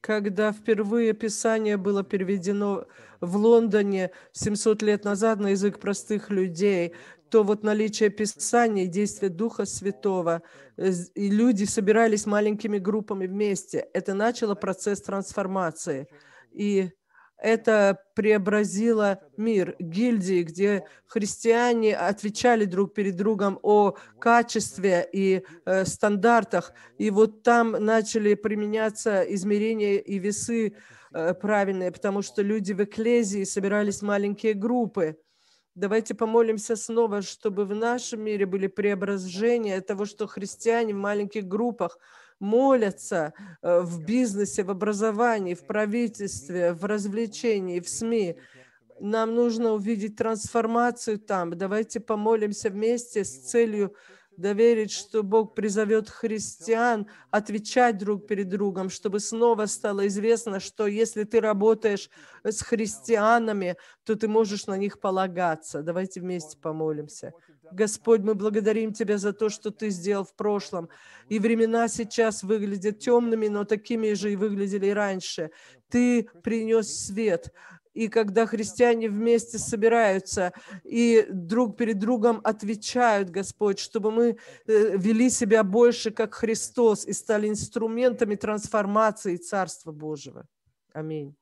Когда впервые Писание было переведено в Лондоне 700 лет назад на язык простых людей, то вот наличие Писания и действие Духа Святого, э, и люди собирались маленькими группами вместе. Это начало процесс трансформации. И это преобразило мир. Гильдии, где христиане отвечали друг перед другом о качестве и э, стандартах, и вот там начали применяться измерения и весы э, правильные, потому что люди в эклезии собирались маленькие группы. Давайте помолимся снова, чтобы в нашем мире были преображения того, что христиане в маленьких группах – молятся э, в бизнесе, в образовании, в правительстве, в развлечении, в СМИ. Нам нужно увидеть трансформацию там. Давайте помолимся вместе с целью доверить, что Бог призовет христиан отвечать друг перед другом, чтобы снова стало известно, что если ты работаешь с христианами, то ты можешь на них полагаться. Давайте вместе помолимся. Господь, мы благодарим Тебя за то, что Ты сделал в прошлом. И времена сейчас выглядят темными, но такими же и выглядели раньше. Ты принес свет, и когда христиане вместе собираются и друг перед другом отвечают, Господь, чтобы мы э, вели себя больше как Христос и стали инструментами трансформации Царства Божьего. Аминь.